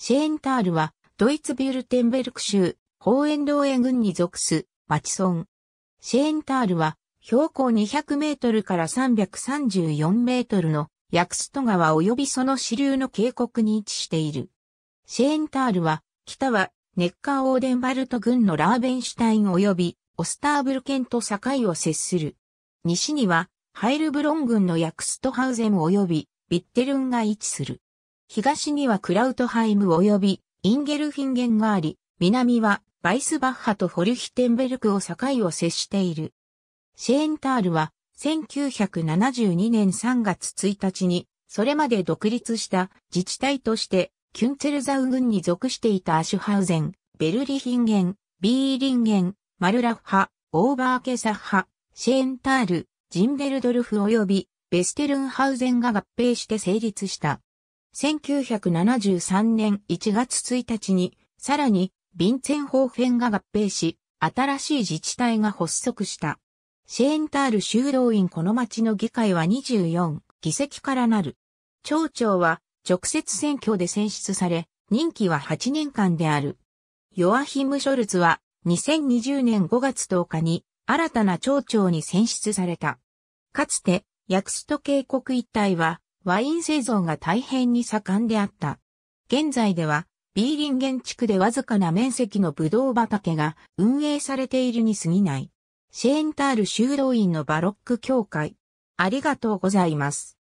シェーンタールは、ドイツビュルテンベルク州、ホーエンローエ郡に属す、町村。シェーンタールは、標高200メートルから334メートルのヤクスト川及びその支流の渓谷に位置している。シェーンタールは、北はネッカーオーデンバルト郡のラーベンシュタイン及びオスターブル県と境を接する。西にはハイルブロン郡のヤクストハウゼム及びビッテルンが位置する。東にはクラウトハイム及びインゲルフィンゲンがあり、南はバイスバッハとフォルヒテンベルクを境を接している。シェーンタールは1972年3月1日にそれまで独立した自治体としてキュンツェルザウ軍に属していたアシュハウゼン、ベルリヒンゲン、ビーリンゲン、マルラッハ、オーバーケサッハ、シェーンタール、ジンベルドルフ及びベステルンハウゼンが合併して成立した。1973年1月1日に、さらに、ビンツェンホーフェンが合併し、新しい自治体が発足した。シェーンタール修道院この町の議会は24議席からなる。町長は直接選挙で選出され、任期は8年間である。ヨアヒム・ショルツは2020年5月10日に新たな町長に選出された。かつて、ヤクスト渓谷一帯はワイン製造が大変に盛んであった。現在では、ビーリンゲン地区でわずかな面積のブドウ畑が運営されているに過ぎない。シェーンタール修道院のバロック教会。ありがとうございます。